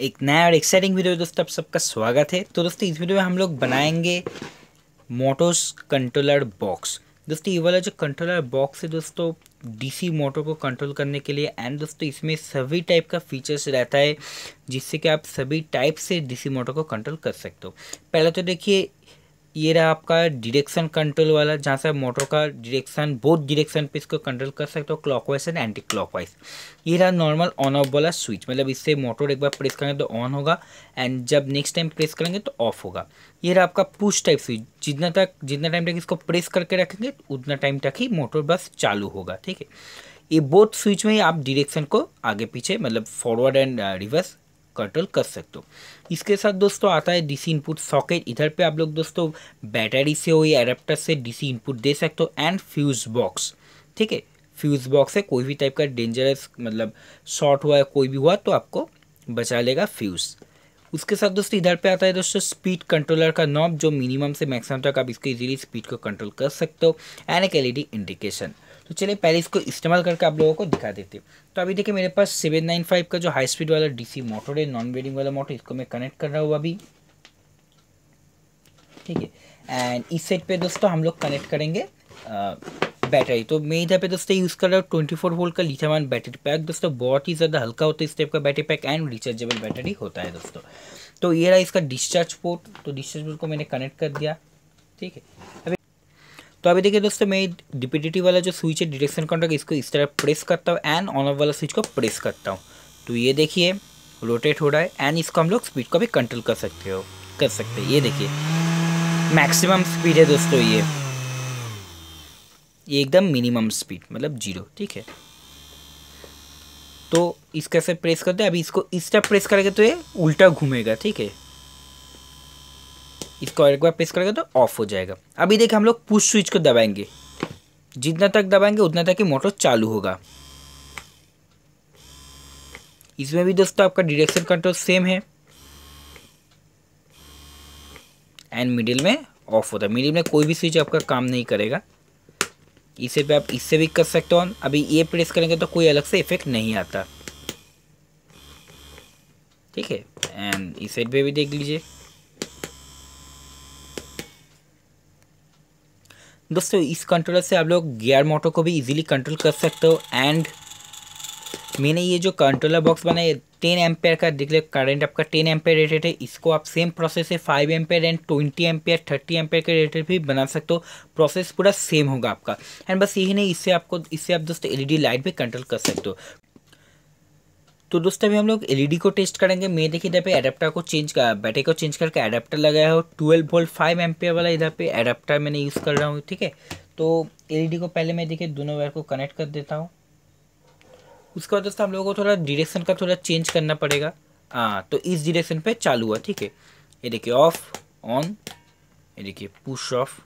एक नया और एक्साइटिंग वीडियो दोस्तों आप सबका स्वागत है तो दोस्तों इस वीडियो में हम लोग बनाएंगे मोटोस कंट्रोलर बॉक्स दोस्तों ये वाला जो कंट्रोलर बॉक्स है दोस्तों डीसी मोटर को कंट्रोल करने के लिए एंड दोस्तों इसमें सभी टाइप का फीचर्स रहता है जिससे कि आप सभी टाइप से डीसी मोटर को कंट्रोल कर सकते हो पहले तो देखिए ये रहा आपका डिरेक्शन कंट्रोल वाला जहाँ से आप मोटर का डिरेक्शन बोथ डिरेक्शन पे इसको कंट्रोल कर सकते हो क्लॉकवाइज एंड एंटी क्लॉकवाइज ये रहा नॉर्मल ऑन ऑफ वाला स्विच मतलब इससे मोटर एक बार प्रेस करेंगे तो ऑन होगा एंड जब नेक्स्ट टाइम प्रेस करेंगे तो ऑफ होगा ये रहा आपका पुश टाइप स्विच जितना तक जितना टाइम तक इसको प्रेस करके रखेंगे उतना टाइम तक ही मोटर बस चालू होगा ठीक है ये बोथ स्विच में ही आप डिरेक्शन को आगे पीछे मतलब फॉरवर्ड एंड रिवर्स कंट्रोल कर सकते हो इसके साथ दोस्तों आता है डीसी इनपुट सॉकेट इधर पे आप लोग दोस्तों बैटरी से हो या एडेप्टर से डीसी इनपुट दे सकते हो एंड फ्यूज बॉक्स ठीक है फ्यूज़ बॉक्स है कोई भी टाइप का डेंजरस मतलब शॉर्ट हुआ है कोई भी हुआ तो आपको बचा लेगा फ्यूज़ उसके साथ दोस्तों इधर पे आता है दोस्तों स्पीड कंट्रोलर का नॉब जो मिनिमम से मैक्सिमम तक आप इसको इजीली स्पीड को कंट्रोल कर सकते हो एंड एक एलईडी इंडिकेशन तो चलिए पहले इसको इस्तेमाल करके आप लोगों को दिखा देते तो अभी देखिए मेरे पास सेवन नाइन फाइव का जो हाई स्पीड वाला डीसी मोटर है नॉन वेडिंग वाला मोटर इसको मैं कनेक्ट कर रहा हूँ अभी ठीक है एंड इस सेट पे दोस्तों हम लोग कनेक्ट करेंगे बैटरी तो मैं इधर पे दोस्तों यूज़ कर रहा हूँ ट्वेंटी फोर वोल्ट का लिथियम बैटरी पैक दोस्तों बहुत ही ज़्यादा हल्का होता है इस टाइप का battery pack and rechargeable battery होता है दोस्तों तो ये रहा इसका डिस्चार्ज पोर्ट तो डिस्चार्ज पोर्ट को मैंने कनेक्ट कर दिया ठीक है तो अभी देखिए दोस्तों मैं डिपिडिटी वाला जो स्विच है डिरेक्शन कॉन्ट्रैक्ट इसको इस तरह प्रेस करता हूँ एंड ऑन ऑफ वाला स्विच को प्रेस करता हूँ तो ये देखिए रोटेट हो रहा है एंड इसको हम लोग स्पीड को भी कंट्रोल कर सकते हो कर सकते हैं ये देखिए मैक्सिमम स्पीड है दोस्तों ये ये एकदम मिनिमम स्पीड मतलब जीरो ठीक है तो इसका से प्रेस करते हैं अभी इसको इस तरह प्रेस करेगा तो ये उल्टा घूमेगा ठीक है इसको एक बार प्रेस करेगा तो ऑफ हो जाएगा अभी देखिए हम लोग पुश स्विच को दबाएंगे जितना तक दबाएंगे उतना तक ही मोटर चालू होगा इसमें भी दोस्तों आपका डिरेक्शन कंट्रोल सेम है एंड मिडिल में ऑफ होता है मिडिल में कोई भी स्विच आपका काम नहीं करेगा इसे पे आप इससे भी कर सकते हो अभी ये प्रेस करेंगे तो कोई अलग से इफेक्ट नहीं आता ठीक है एंड इस साइड पर भी देख लीजिए दोस्तों इस कंट्रोलर से आप लोग गियर मोटर को भी इजीली कंट्रोल कर सकते हो एंड मैंने ये जो कंट्रोलर बॉक्स बनाया टेन एम्पेयर का देख लो करंट आपका टेन एम्पेयर रेटेड है इसको आप सेम प्रोसेस से five ampere and twenty ampere thirty ampere के रेटेड भी बना सकते हो प्रोसेस पूरा सेम होगा आपका एंड बस यही नहीं इससे आपको इससे आप दोस्तों एलईडी लाइट भी कंट्रोल कर सकते हो तो दोस्तों अभी हम लोग एलईडी e को टेस्ट करेंगे मैं देखिए इधर पे एडाप्टर को चेंज कर बैटरी को चेंज करके एडाप्टर लगाया हो ट्वेल्व वोल्ट फाइव एम वाला इधर पे एडाप्टर मैंने यूज़ कर रहा हूँ ठीक है तो एलईडी e को पहले मैं देखिए दोनों वायर को कनेक्ट कर देता हूँ उसके बाद दोस्तों हम लोगों को थोड़ा डिरेक्शन का थोड़ा चेंज करना पड़ेगा हाँ तो इस डिरेक्शन पर चालू हुआ ठीक है ये देखिए ऑफ ऑन ये देखिए पुश ऑफ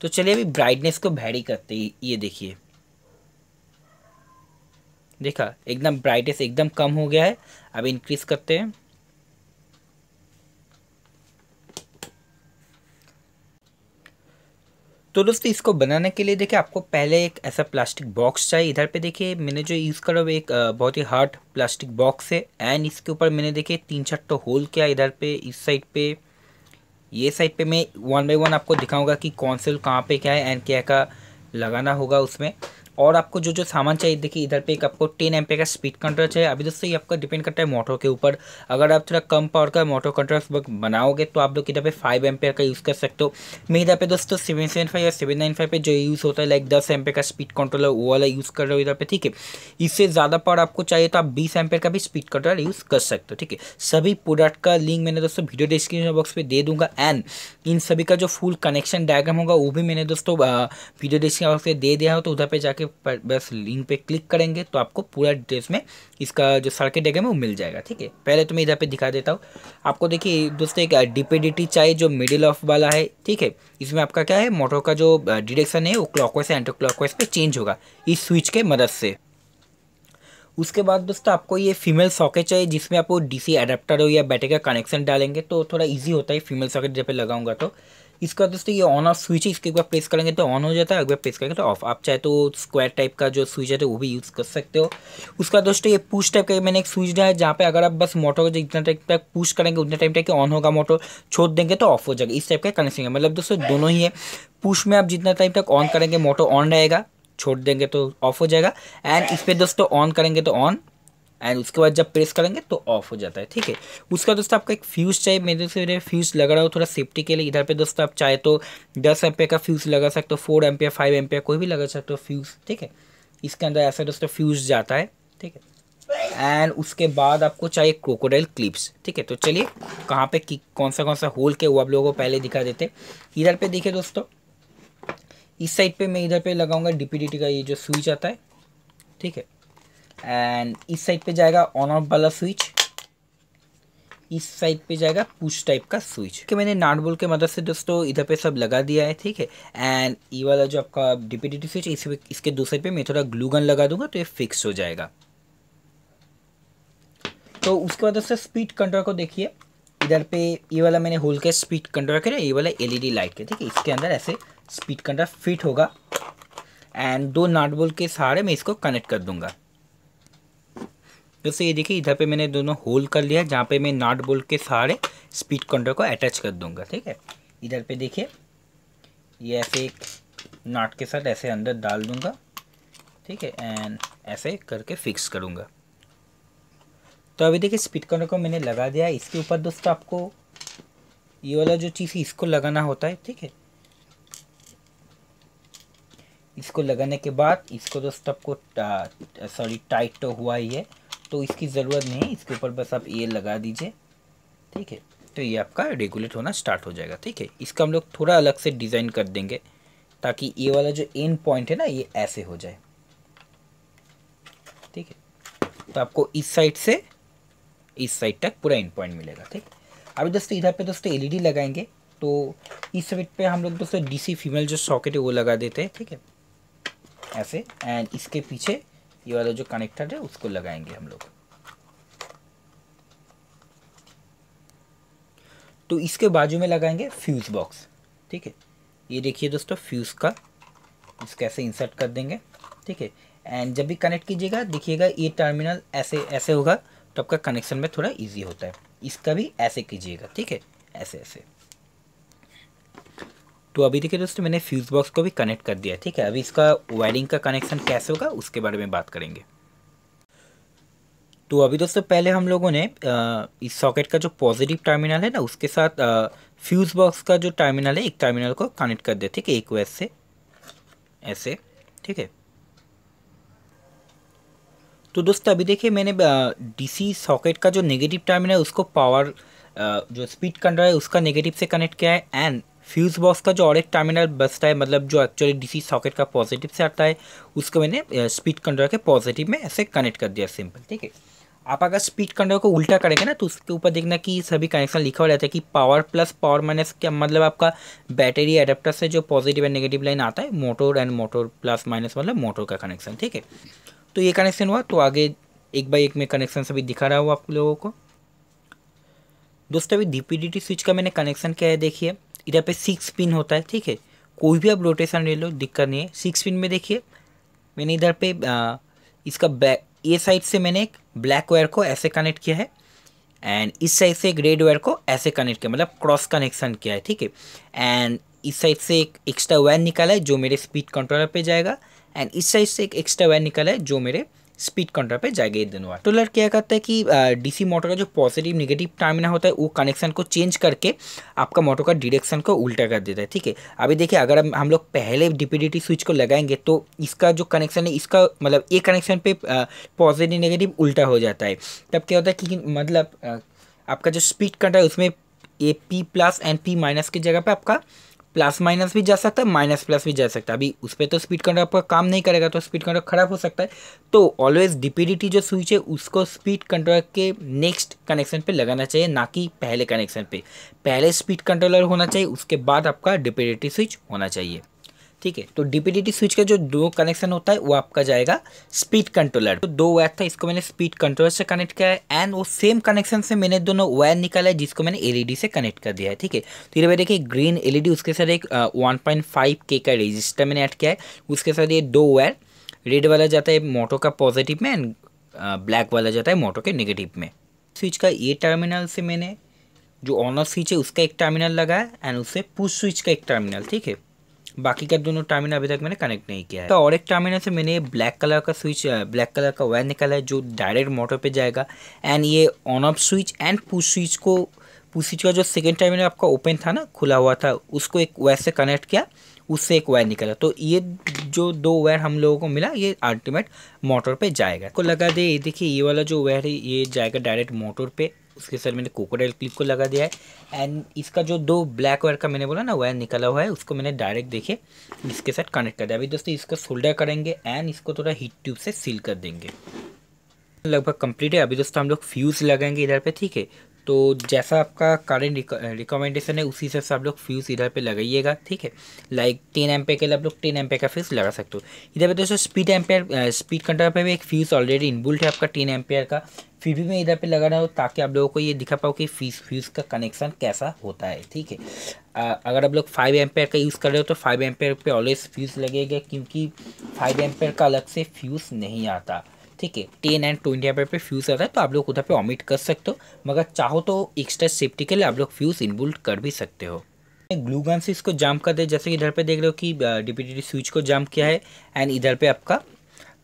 तो चलिए अभी ब्राइटनेस को भैरी करते ये देखिए देखा एकदम ब्राइटनेस एकदम कम हो गया है अब इंक्रीज करते हैं तो दोस्तों इसको बनाने के लिए देखिए आपको पहले एक ऐसा प्लास्टिक बॉक्स चाहिए इधर पे देखिए मैंने जो यूज़ करा वो एक बहुत ही हार्ड प्लास्टिक बॉक्स है एंड इसके ऊपर मैंने देखिए तीन चार तो होल किया इधर पे इस साइड पे ये साइड पे मैं वन बाय वन आपको दिखाऊंगा कि कौन से कहाँ पे क्या है एंड क्या का लगाना होगा उसमें और आपको जो जो सामान चाहिए देखिए इधर पे एक आपको टेन एम का स्पीड कंट्रोल चाहिए अभी दोस्तों ये आपका डिपेंड करता है मोटर के ऊपर अगर आप थोड़ा कम पावर का मोटर कंट्रोल बनाओगे तो आप लोग इधर पे फाइव एम का यूज़ कर सकते हो मैं इधर पे दोस्तों सेवन सेवन फाइव या सेवन नाइन फाइव पर जो यूज़ होता है लाइक दस एम का स्पीड कंट्रोल वो वाला यूज़ कर रहे हो इधर पर ठीक है इससे ज़्यादा पावर आपको चाहिए तो आप बीस एम का भी स्पीड कंट्रोल यूज़ कर सकते हो ठीक है सभी प्रोडक्ट का लिंक मैंने दोस्तों वीडियो डिस्क्रिप्शन बॉक्स पर दे दूँगा एंड इन सभी का जो फुल कनेक्शन डायग्राम होगा वो भी मैंने दोस्तों वीडियो डिस्क्रिप्शन बॉक्स पर दे दिया हो तो उधर पर जाकर के बस लिंक पे क्लिक करेंगे तो आपको पूरा डिटेल्स में इसका जो सर्किट डेगा है वो मिल जाएगा ठीक है पहले तो मैं इधर पे दिखा देता हूँ आपको देखिए दोस्तों एक डिपेडिटी चाहिए जो मिडिल ऑफ वाला है ठीक है इसमें आपका क्या है मोटर का जो डिरेक्शन है वो क्लॉकवाइज से एंटी क्लॉकवाइज पे चेंज होगा इस स्विच के मदद से उसके बाद दोस्तों आपको ये फीमेल सॉकेट चाहिए जिसमें आप डीसी अडेप्टर हो या बैटरी का कनेक्शन डालेंगे तो थोड़ा इजी होता है फीमेल सॉकेट जब पे लगाऊंगा तो इसका दोस्तों ये ऑन ऑफ स्विच है इसके एक बार प्रेस करेंगे तो ऑन हो जाता है एक बार प्रेस करेंगे तो ऑफ आप चाहे तो स्क्वायर टाइप का जो स्विच है तो वो भी यूज़ कर सकते हो उसका दोस्तों ये पुश टाइप का मैंने एक स्विच दिया है जहाँ पे अगर आप बस मोटर को जितना टाइम तक पुश करेंगे उतना टाइम तक ऑन होगा मोटर छोड़ देंगे तो ऑफ हो जाएगा इस टाइप का कनेक्शन है मतलब दोस्तों दोनों ही है पुश में आप जितना टाइम तक ऑन करेंगे मोटर ऑन रहेगा छोड़ देंगे तो ऑफ हो जाएगा एंड इस पर दोस्तों ऑन करेंगे तो ऑन एंड उसके बाद जब प्रेस करेंगे तो ऑफ हो जाता है ठीक है उसका दोस्तों आपका एक फ्यूज़ चाहिए मेरे से मेरे फ्यूज़ लग रहा हो थोड़ा सेफ्टी के लिए इधर पे दोस्तों आप चाहे तो दस एम का फ्यूज़ लगा सकते हो फोर एम फाइव एम कोई भी लगा सकते हो फ्यूज़ ठीक है इसके अंदर ऐसा दोस्तों फ्यूज़ जाता है ठीक है एंड उसके बाद आपको चाहिए क्रोकोडाइल क्लिप्स ठीक है तो चलिए कहाँ पे कौन सा कौन सा होल के वो आप लोगों को पहले दिखा देते इधर पे देखिए दोस्तों इस साइड पे मैं इधर पे लगाऊंगा डीपीडीटी का ये जो स्विच आता है ठीक है एंड इस साइड पे जाएगा ऑन ऑफ वाला स्विच इस साइड पे जाएगा पुश टाइप का स्विच कि मैंने नाट बोल के मदद से दोस्तों इधर पे सब लगा दिया है ठीक है एंड ये वाला जो आपका डिपेडिटिव स्विच इस इसके दो साइड पे मैं थोड़ा ग्लू गन लगा दूंगा तो ये फिक्स हो जाएगा तो उसके बाद दोस्तों स्पीड कंट्रोल को देखिए इधर पे ये वाला मैंने होल के स्पीड कंट्रोल करा ये वाला एल लाइट के ठीक है इसके अंदर ऐसे स्पीड कंट्रोल फिट होगा एंड दो नाट बोल के सहारे मैं इसको कनेक्ट कर दूंगा दोस्तों ये देखिए इधर पे मैंने दोनों होल कर लिया जहाँ पे मैं नॉट बोल्ट के सारे स्पीड कंट्रोल को अटैच कर दूंगा ठीक है इधर पे देखिए ये ऐसे एक नॉट के साथ ऐसे अंदर डाल दूंगा ठीक है एंड ऐसे करके फिक्स करूँगा तो अभी देखिए स्पीड कंट्रोल को मैंने लगा दिया इसके ऊपर दोस्तों आपको ये वाला जो चीज़ इसको लगाना होता है ठीक है इसको लगाने के बाद इसको दोस्तों आपको सॉरी टाइट तो हुआ ही है तो इसकी ज़रूरत नहीं है इसके ऊपर बस आप ये लगा दीजिए ठीक है तो ये आपका रेगुलेट होना स्टार्ट हो जाएगा ठीक है इसका हम लोग थोड़ा अलग से डिज़ाइन कर देंगे ताकि ये वाला जो एंड पॉइंट है ना ये ऐसे हो जाए ठीक है तो आपको इस साइड से इस साइड तक पूरा एंड पॉइंट मिलेगा ठीक अभी दोस्तों इधर पे दोस्तों एलईडी e लगाएंगे तो इस साइड पे हम लोग दोस्तों डीसी फीमेल जो सॉकेट है वो लगा देते हैं ठीक है ऐसे एंड इसके पीछे ये वाला जो कनेक्टर है उसको लगाएंगे हम लोग तो इसके बाजू में लगाएंगे फ्यूज़ बॉक्स ठीक है ये देखिए दोस्तों फ्यूज़ का इसको ऐसे इंसर्ट कर देंगे ठीक है एंड जब भी कनेक्ट कीजिएगा देखिएगा ये टर्मिनल ऐसे ऐसे होगा तो आपका कनेक्शन में थोड़ा इजी होता है इसका भी ऐसे कीजिएगा ठीक है ऐसे ऐसे तो अभी देखिए दोस्तों मैंने फ्यूज़ बॉक्स को भी कनेक्ट कर दिया ठीक है अभी इसका वायरिंग का कनेक्शन कैसे होगा उसके बारे में बात करेंगे तो अभी दोस्तों पहले हम लोगों ने इस सॉकेट का जो पॉजिटिव टर्मिनल है ना उसके साथ फ्यूज़ बॉक्स का जो टर्मिनल है एक टर्मिनल को कनेक्ट कर दिया ठीक है एक वैस से ऐसे ठीक है तो दोस्तों अभी देखिए मैंने डीसी सॉकेट का जो नेगेटिव टर्मिनल है उसको पावर जो स्पीड कंट्रोल है उसका नेगेटिव से कनेक्ट किया है एंड फ्यूज़ बॉक्स का जो और एक टर्मिनल बचता है मतलब जो एक्चुअली डीसी सॉकेट का पॉजिटिव से आता है उसको मैंने स्पीड कंट्रोल के पॉजिटिव में ऐसे कनेक्ट कर दिया सिंपल ठीक है आप अगर स्पीड कंट्रोल को उल्टा करेंगे ना तो उसके ऊपर देखना कि सभी कनेक्शन लिखा हुआ रहता है कि पावर प्लस पावर माइनस क्या मतलब आपका बैटरी एडेप्टर से जो पॉजिटिव एंड नेगेटिव लाइन आता है motor and motor plus minus मतलब मोटर का कनेक्शन ठीक है तो ये कनेक्शन हुआ तो आगे एक बाई एक में कनेक्शन सभी दिखा रहा हूँ आप लोगों को दोस्तों अभी डी स्विच का मैंने कनेक्शन क्या है देखिए इधर पे सिक्स पिन होता है ठीक है कोई भी आप रोटेशन ले लो दिक्कत नहीं है सिक्स पिन में देखिए मैंने इधर पे आ, इसका बैक ये साइड से मैंने एक ब्लैक वायर को ऐसे कनेक्ट किया है एंड इस साइड से एक रेड वायर को ऐसे कनेक्ट किया मतलब क्रॉस कनेक्शन किया है ठीक है एंड इस साइड से एक एक्स्ट्रा वायर निकाला है जो मेरे स्पीड कंट्रोलर पे जाएगा एंड इस साइड से एक एक्स्ट्रा वायर निकाला है जो मेरे स्पीड कंट्रोल पे जाएगा ये दोनों तो लड़ क्या करता है कि डीसी मोटर का जो पॉजिटिव निगेटिव टर्मिनल होता है वो कनेक्शन को चेंज करके आपका मोटर का डिरेक्शन को उल्टा कर देता है ठीक है अभी देखिए अगर हम लोग पहले डीपीडीटी स्विच को लगाएंगे तो इसका जो कनेक्शन है इसका मतलब एक कनेक्शन पे पॉजिटिव नेगेटिव उल्टा हो जाता है तब क्या होता है कि मतलब आपका जो स्पीड कंट्रोल है उसमें A P plus and P minus की जगह पर आपका प्लस माइनस भी जा सकता है माइनस प्लस भी जा सकता है अभी उस तो पर तो स्पीड कंट्रोल आपका काम नहीं करेगा तो स्पीड कंट्रोल ख़राब हो सकता है तो ऑलवेज डीपीडीटी जो स्विच है उसको स्पीड कंट्रोल के नेक्स्ट कनेक्शन पे लगाना चाहिए ना कि पहले कनेक्शन पे पहले स्पीड कंट्रोलर होना चाहिए उसके बाद आपका डीपीडीटी स्विच होना चाहिए ठीक है तो डीपीडीटी स्विच का जो दो कनेक्शन होता है वो आपका जाएगा स्पीड कंट्रोलर तो दो वायर था इसको मैंने स्पीड कंट्रोलर से कनेक्ट किया है एंड वो सेम कनेक्शन से मैंने दोनों वायर निकाला है जिसको मैंने एलईडी e से कनेक्ट कर दिया है ठीक है तो ये देखिए ग्रीन एलईडी e उसके साथ एक वन पॉइंट फाइव के का रजिस्टर मैंने ऐड किया है उसके साथ ये दो वायर रेड वाला जाता है मोटो का पॉजिटिव में एंड ब्लैक वाला जाता है मोटो के नेगेटिव में स्विच का ये टर्मिनल से मैंने जो ऑनर स्विच है उसका एक टर्मिनल लगा है एंड उससे पुश स्विच का एक टर्मिनल ठीक है बाकी का दोनों टर्मिनल अभी तक मैंने कनेक्ट नहीं किया है तो और एक टर्मिनल से मैंने ब्लैक कलर का स्विच ब्लैक कलर का वायर निकाला है जो डायरेक्ट मोटर पर जाएगा एंड ये on off switch and push switch को पुश स्विच का जो सेकेंड टर्मिनल आपका ओपन था ना खुला हुआ था उसको एक वायर से कनेक्ट किया उससे एक वायर निकला तो ये जो दो वायर हम लोगों को मिला ये अल्टीमेट मोटर पे जाएगा को लगा दे देखिए ये वाला जो वायर है ये जाएगा डायरेक्ट मोटर पे उसके साथ मैंने कोकोडाइल क्लिप को लगा दिया है एंड इसका जो दो ब्लैक वायर का मैंने बोला ना वायर निकला हुआ है उसको मैंने डायरेक्ट देखे इसके साथ कनेक्ट कर दिया अभी दोस्तों इसका सोल्डर करेंगे एंड इसको थोड़ा हीट ट्यूब से सील कर देंगे लगभग कंप्लीट है अभी दोस्तों हम लोग फ्यूज़ लगाएंगे इधर पे ठीक है तो जैसा आपका करेंट रिकमेंडेशन है उसी हिसाब से आप लोग फ्यूज़ इधर पे लगाइएगा ठीक है लाइक टेन एम के लिए आप लोग टेन एम का फ्यूज़ लगा सकते हो इधर पे दोस्तों स्पीड एम्पेयर स्पीड कंट्रोल पे भी एक फ्यूज़ ऑलरेडी इनबुल्ट है आपका टेन एम्पेयर का फिर भी मैं इधर पे लगा रहा हूँ ताकि आप लोगों को ये दिखा पाओ कि फीस फ्यूज़ का कनेक्शन कैसा होता है ठीक है अगर आप लोग फाइव एम्पेयर का यूज़ कर रहे हो तो फाइव एम्पेयर पे ऑलवेज फ्यूज़ लगेगा क्योंकि फाइव एम्पेयर का अलग से फ्यूज़ नहीं आता ठीक है टेन एंड ट्वेंटी एम पे फ्यूज़ आता है तो आप लोग उधर पे ऑमिट कर सकते हो मगर चाहो तो एक्स्ट्रा सेफ्टी के लिए आप लोग फ्यूज़ इनबुल्ट कर भी सकते हो ग्लू गन से इसको जाम कर दे जैसे कि इधर पे देख रहे हो कि डीपीटी स्विच को जाम किया है एंड इधर पे आपका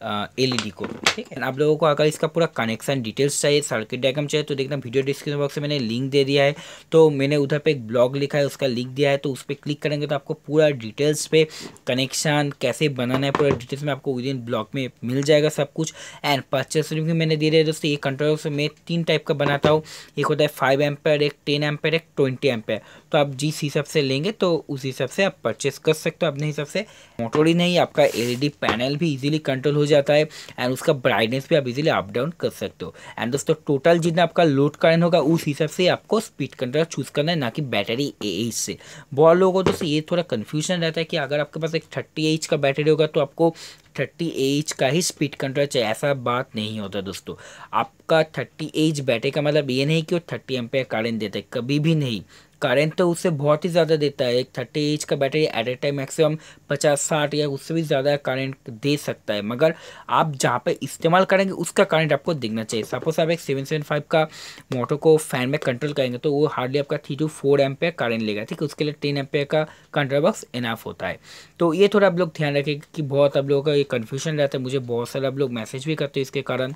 एलईडी e को ठीक है आप लोगों को अगर इसका पूरा कनेक्शन डिटेल्स चाहिए सर्किट डायग्राम चाहिए तो देखना वीडियो डिस्क्रिप्शन बॉक्स में मैंने लिंक दे दिया है तो मैंने उधर पे एक ब्लॉग लिखा है उसका लिंक दिया है तो उस पर क्लिक करेंगे तो आपको पूरा डिटेल्स पे कनेक्शन कैसे बनाना है पूरा डिटेल्स में आपको विदिन ब्लॉग में मिल जाएगा सब कुछ एंड पर्चेस भी मैंने दे दिया दोस्तों ये कंट्रोल मैं तीन टाइप का बनाता हूँ एक होता है फाइव एम्पेयर एक टेन एम्पेयर एक ट्वेंटी पेयर तो आप जिस हिसाब से लेंगे तो उस हिसाब से आप परचेस कर सकते हो अपने हिसाब से मोटोरी ही नहीं आपका डी पैनल e भी इजीली कंट्रोल हो जाता है एंड उसका ब्राइटनेस भी आप इजीली अप डाउन कर सकते हो एंड दोस्तों टोटल जितना आपका लोड करंट होगा उस हिसाब से आपको स्पीड कंट्रोल चूज़ करना है ना कि बैटरी एच से बहुत लोगों को तो ये थोड़ा कन्फ्यूजन रहता है कि अगर आपके पास एक थर्टी एच का बैटरी होगा तो आपको थर्टी एच का ही स्पीड कंट्रोल चाहिए ऐसा बात नहीं होता दोस्तों आपका थर्टी एच बैटरी का मतलब ये नहीं कि वो थर्टी एम पे करेंट देता है कभी भी नहीं करंट तो उससे बहुत ही ज़्यादा देता है एक थर्टी इंच का battery at a time maximum पचास साठ या उससे भी ज़्यादा करंट दे सकता है मगर आप जहाँ पे इस्तेमाल करेंगे उसका करंट आपको दिखना चाहिए सपोज आप एक सेवन सेवन फाइव का मोटर को फैन में कंट्रोल करेंगे तो वो हार्डली आपका three two four amp current लेगा ठीक है उसके लिए टेन एम का कंट्रोल बॉक्स इनाफ होता है तो ये थोड़ा आप लोग ध्यान रखें कि बहुत आप लोगों का ये कन्फ्यूजन रहता है मुझे बहुत सारे आप लोग मैसेज भी करते हैं इसके कारण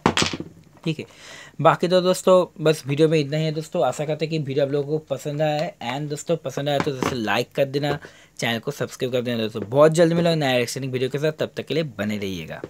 ठीक है बाकी तो दोस्तों बस वीडियो में इतना ही है दोस्तों आशा करते हैं कि वीडियो आप लोगों को पसंद आया है एंड दोस्तों पसंद आया तो जैसे लाइक कर देना चैनल को सब्सक्राइब कर देना दोस्तों बहुत जल्द मिलो नया एक्सटेंडिंग वीडियो के साथ तब तक के लिए बने रहिएगा